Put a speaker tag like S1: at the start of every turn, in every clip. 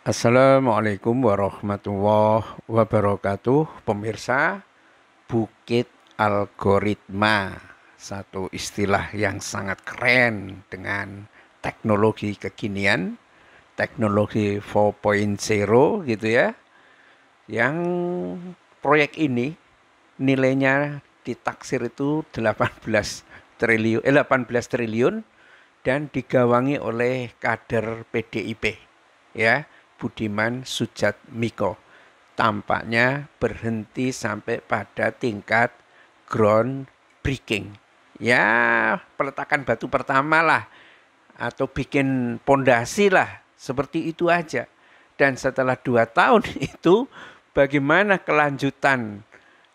S1: Assalamualaikum warahmatullahi wabarakatuh Pemirsa Bukit Algoritma Satu istilah yang sangat keren dengan teknologi kekinian Teknologi 4.0 gitu ya Yang proyek ini nilainya ditaksir itu 18 triliun, eh, 18 triliun dan digawangi oleh kader PDIP ya Budiman Sujatmiko. Tampaknya berhenti sampai pada tingkat ground breaking. Ya, peletakan batu pertama lah atau bikin pondasi lah, seperti itu aja. Dan setelah dua tahun itu, bagaimana kelanjutan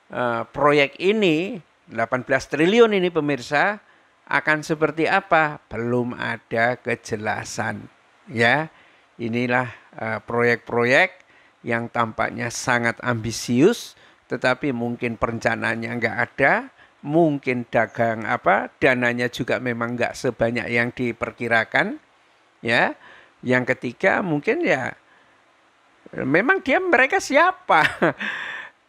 S1: uh, proyek ini 18 triliun ini pemirsa akan seperti apa belum ada kejelasan ya inilah Eh, proyek-proyek yang tampaknya sangat ambisius, tetapi mungkin perencanaannya nggak ada, mungkin dagang apa dananya juga memang nggak sebanyak yang diperkirakan, ya. Yang ketiga mungkin ya memang dia mereka siapa.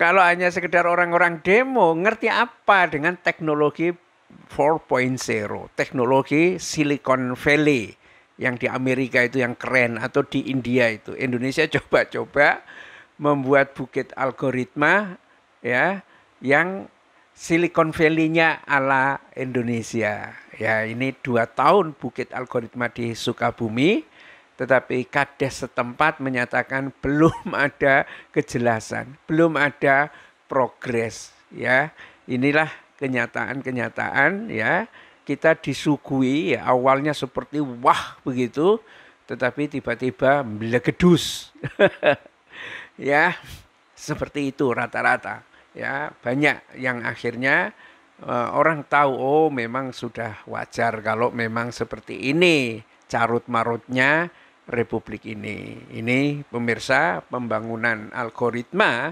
S1: Kalau hanya sekedar orang-orang demo, ngerti apa dengan teknologi 4.0, teknologi Silicon Valley yang di Amerika itu yang keren atau di India itu. Indonesia coba-coba membuat bukit algoritma ya yang Silicon Valley-nya ala Indonesia. Ya ini dua tahun bukit algoritma di Sukabumi tetapi kades setempat menyatakan belum ada kejelasan, belum ada progres ya. Inilah kenyataan-kenyataan ya kita disuguhi ya, awalnya seperti wah begitu, tetapi tiba-tiba melegedus. ya, seperti itu rata-rata. Ya, banyak yang akhirnya uh, orang tahu oh memang sudah wajar kalau memang seperti ini carut marutnya republik ini. Ini pemirsa pembangunan algoritma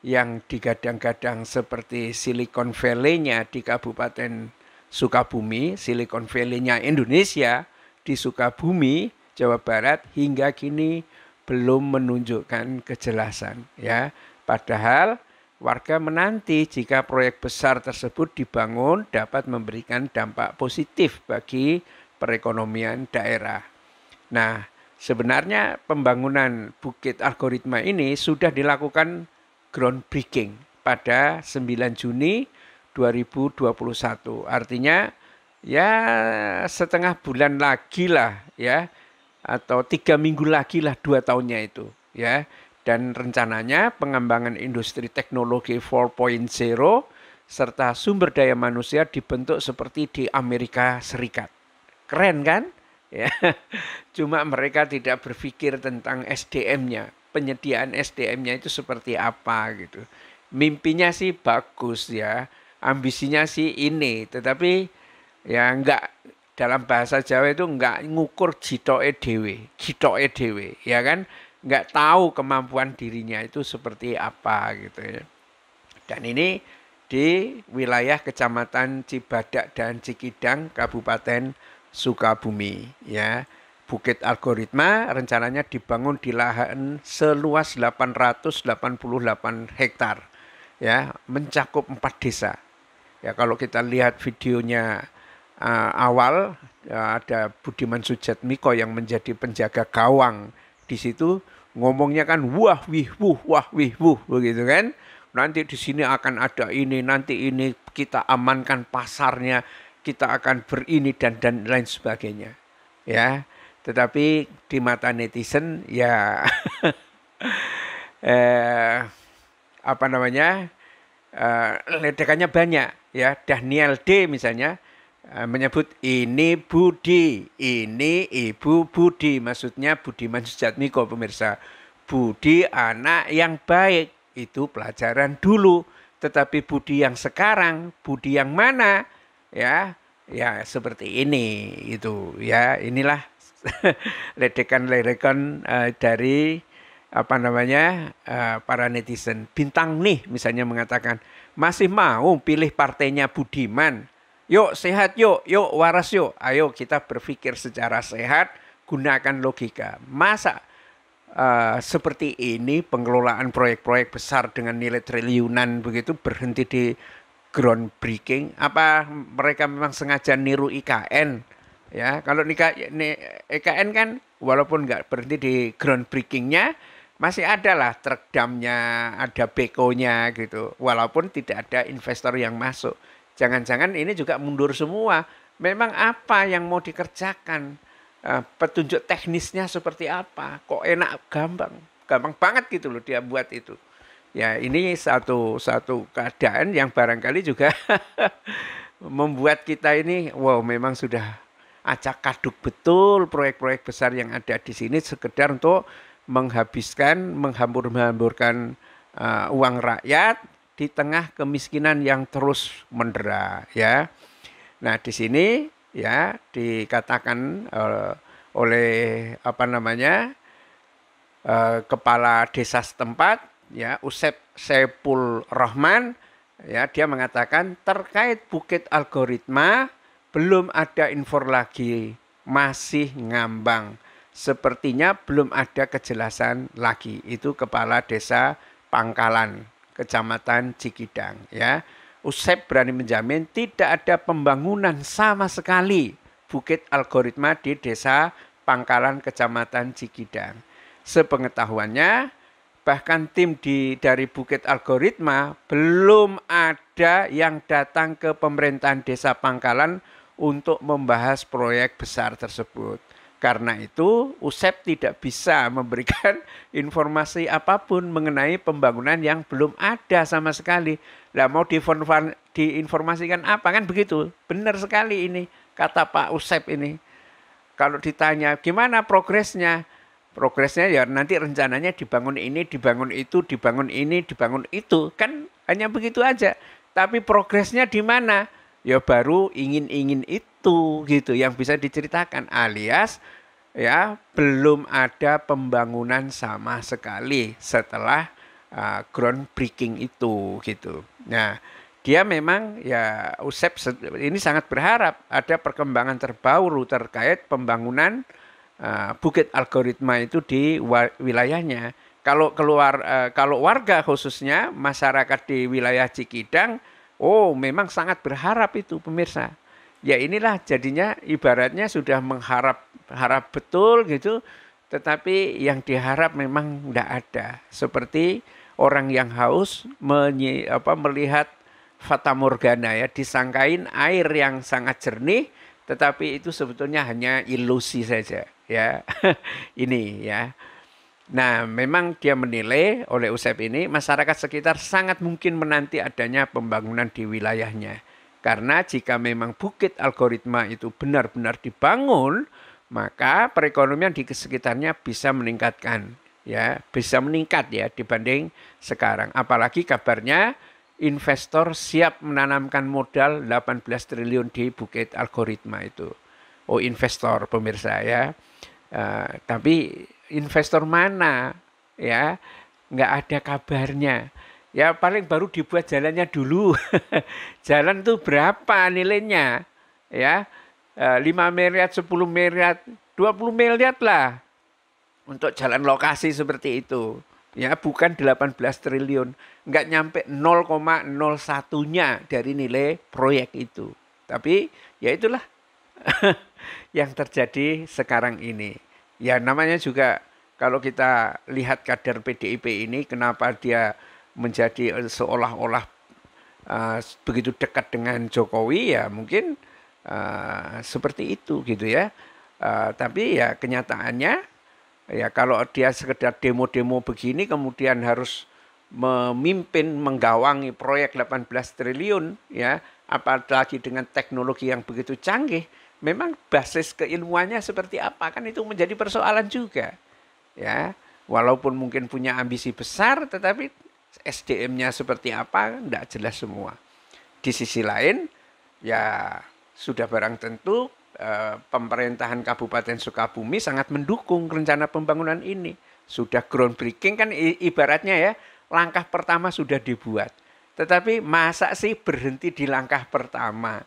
S1: yang digadang-gadang seperti Silicon Valley-nya di Kabupaten Sukabumi, Silicon Valley-nya Indonesia di Sukabumi, Jawa Barat hingga kini belum menunjukkan kejelasan ya. Padahal warga menanti jika proyek besar tersebut dibangun dapat memberikan dampak positif bagi perekonomian daerah. Nah, sebenarnya pembangunan Bukit Algoritma ini sudah dilakukan groundbreaking pada 9 Juni 2021. Artinya ya setengah bulan lagi lah ya atau tiga minggu lagi lah dua tahunnya itu ya dan rencananya pengembangan industri teknologi 4.0 serta sumber daya manusia dibentuk seperti di Amerika Serikat. Keren kan? Ya. Cuma mereka tidak berpikir tentang SDM-nya, penyediaan SDM-nya itu seperti apa gitu. Mimpinya sih bagus ya ambisinya sih ini, tetapi ya enggak dalam bahasa Jawa itu enggak ngukur jitoe dewe, jitoe dewe, ya kan? Enggak tahu kemampuan dirinya itu seperti apa gitu ya. Dan ini di wilayah Kecamatan Cibadak dan Cikidang, Kabupaten Sukabumi ya. Bukit Algoritma rencananya dibangun di lahan seluas 888 hektar ya, mencakup empat desa. Ya kalau kita lihat videonya uh, awal ya, ada Budiman Sujatmiko yang menjadi penjaga gawang di situ ngomongnya kan wah wih wuh wah wih wuh begitu kan. Nanti di sini akan ada ini, nanti ini kita amankan pasarnya, kita akan berini dan dan lain sebagainya. Ya. Tetapi di mata netizen ya eh apa namanya? Eh, ledekannya banyak ya. Daniel D misalnya eh, menyebut ini Budi, ini Ibu Budi, maksudnya Budi Budiman Miko pemirsa. Budi anak yang baik itu pelajaran dulu, tetapi Budi yang sekarang, Budi yang mana ya? Ya seperti ini itu ya. Inilah ledekan-ledekan eh, dari apa namanya uh, para netizen bintang nih misalnya mengatakan masih mau pilih partainya Budiman yuk sehat yuk yuk waras yuk ayo kita berpikir secara sehat gunakan logika masa uh, seperti ini pengelolaan proyek-proyek besar dengan nilai triliunan begitu berhenti di ground breaking apa mereka memang sengaja niru IKN ya kalau IKN kan walaupun nggak berhenti di ground breakingnya masih ada lah truk damnya, ada bekonya gitu. Walaupun tidak ada investor yang masuk. Jangan-jangan ini juga mundur semua. Memang apa yang mau dikerjakan? Eh, petunjuk teknisnya seperti apa? Kok enak gampang? Gampang banget gitu loh dia buat itu. Ya ini satu satu keadaan yang barangkali juga membuat kita ini wow memang sudah acak kaduk betul proyek-proyek besar yang ada di sini sekedar untuk menghabiskan, menghambur-hamburkan uh, uang rakyat di tengah kemiskinan yang terus mendera ya. Nah, di sini ya dikatakan uh, oleh apa namanya? Uh, kepala desa setempat ya Usep Sepul Rahman ya dia mengatakan terkait bukit algoritma belum ada info lagi masih ngambang sepertinya belum ada kejelasan lagi. Itu kepala desa Pangkalan, Kecamatan Cikidang ya. Usep berani menjamin tidak ada pembangunan sama sekali bukit algoritma di desa Pangkalan Kecamatan Cikidang. Sepengetahuannya bahkan tim di dari Bukit Algoritma belum ada yang datang ke pemerintahan desa Pangkalan untuk membahas proyek besar tersebut. Karena itu USEP tidak bisa memberikan informasi apapun mengenai pembangunan yang belum ada sama sekali. Lah mau diinformasikan apa kan begitu. Benar sekali ini kata Pak USEP ini. Kalau ditanya gimana progresnya? Progresnya ya nanti rencananya dibangun ini, dibangun itu, dibangun ini, dibangun itu. Kan hanya begitu aja. Tapi progresnya di mana? Ya baru ingin-ingin itu itu gitu yang bisa diceritakan alias ya belum ada pembangunan sama sekali setelah uh, ah, breaking itu gitu. Nah, dia memang ya Usep ini sangat berharap ada perkembangan terbaru terkait pembangunan uh, bukit algoritma itu di wilayahnya. Kalau keluar uh, kalau warga khususnya masyarakat di wilayah Cikidang, oh memang sangat berharap itu pemirsa ya inilah jadinya ibaratnya sudah mengharap harap betul gitu tetapi yang diharap memang tidak ada seperti orang yang haus menyi, apa, melihat fata morgana ya disangkain air yang sangat jernih tetapi itu sebetulnya hanya ilusi saja ya ini ya nah memang dia menilai oleh Usep ini masyarakat sekitar sangat mungkin menanti adanya pembangunan di wilayahnya karena jika memang bukit algoritma itu benar-benar dibangun, maka perekonomian di sekitarnya bisa meningkatkan ya, bisa meningkat ya dibanding sekarang. Apalagi kabarnya investor siap menanamkan modal 18 triliun di bukit algoritma itu. Oh, investor pemirsa ya. Uh, tapi investor mana ya? nggak ada kabarnya. Ya paling baru dibuat jalannya dulu. Jalan itu berapa nilainya? Ya, 5 eh, miliar, 10 miliar, 20 miliar lah. Untuk jalan lokasi seperti itu. Ya, bukan 18 triliun. Enggak nyampe 0,01-nya dari nilai proyek itu. Tapi ya itulah yang terjadi sekarang ini. Ya namanya juga kalau kita lihat kader PDIP ini kenapa dia menjadi eh, seolah-olah uh, begitu dekat dengan Jokowi ya mungkin uh, seperti itu gitu ya. Uh, tapi ya kenyataannya ya kalau dia sekedar demo-demo begini kemudian harus memimpin menggawangi proyek 18 triliun ya apalagi dengan teknologi yang begitu canggih memang basis keilmuannya seperti apa kan itu menjadi persoalan juga ya walaupun mungkin punya ambisi besar tetapi SDM-nya seperti apa tidak jelas semua. Di sisi lain ya sudah barang tentu eh, pemerintahan Kabupaten Sukabumi sangat mendukung rencana pembangunan ini. Sudah groundbreaking kan ibaratnya ya langkah pertama sudah dibuat. Tetapi masa sih berhenti di langkah pertama?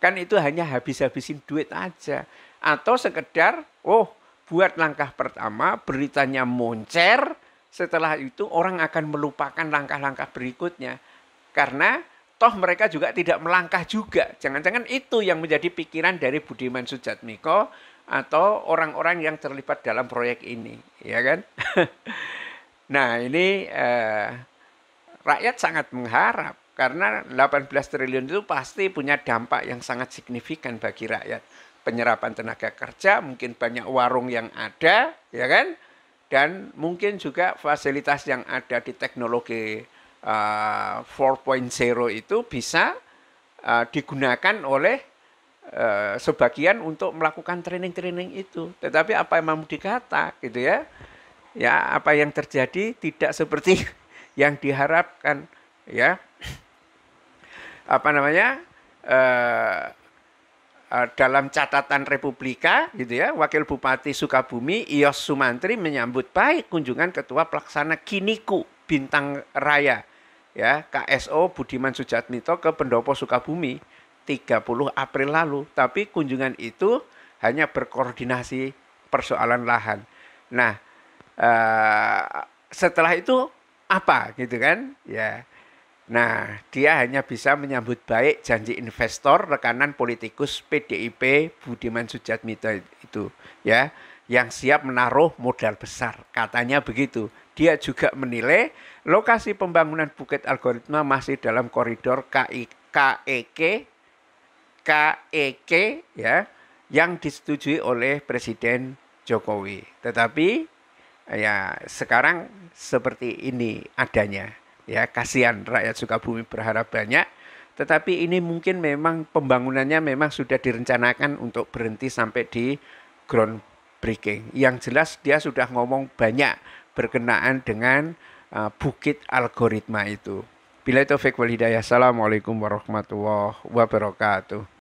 S1: Kan itu hanya habis-habisin duit aja. Atau sekedar, oh buat langkah pertama, beritanya moncer, setelah itu orang akan melupakan langkah-langkah berikutnya karena toh mereka juga tidak melangkah juga. Jangan-jangan itu yang menjadi pikiran dari Budiman Sujatmiko atau orang-orang yang terlibat dalam proyek ini, ya kan? nah, ini eh, rakyat sangat mengharap karena 18 triliun itu pasti punya dampak yang sangat signifikan bagi rakyat. Penyerapan tenaga kerja, mungkin banyak warung yang ada, ya kan? dan mungkin juga fasilitas yang ada di teknologi uh, eh, 4.0 itu bisa uh, digunakan oleh uh, sebagian untuk melakukan training-training itu. Tetapi apa yang mau dikata gitu ya? Ya, apa yang terjadi tidak seperti yang diharapkan ya. Apa namanya? Uh, Eh, dalam catatan Republika gitu ya Wakil Bupati Sukabumi Ios Sumantri menyambut baik kunjungan Ketua Pelaksana Kiniku Bintang Raya ya KSO Budiman Sujatmito ke Pendopo Sukabumi 30 April lalu tapi kunjungan itu hanya berkoordinasi persoalan lahan. Nah, eh, setelah itu apa gitu kan? Ya. Nah, dia hanya bisa menyambut baik janji investor rekanan politikus PDIP Budiman Sujatmito itu ya, yang siap menaruh modal besar, katanya begitu. Dia juga menilai lokasi pembangunan Bukit Algoritma masih dalam koridor KEK KEK ya yang disetujui oleh Presiden Jokowi. Tetapi ya sekarang seperti ini adanya ya kasihan rakyat Sukabumi berharap banyak tetapi ini mungkin memang pembangunannya memang sudah direncanakan untuk berhenti sampai di ground breaking. Yang jelas dia sudah ngomong banyak berkenaan dengan uh, bukit algoritma itu. Bila itu Hidayah. Assalamualaikum warahmatullahi wabarakatuh.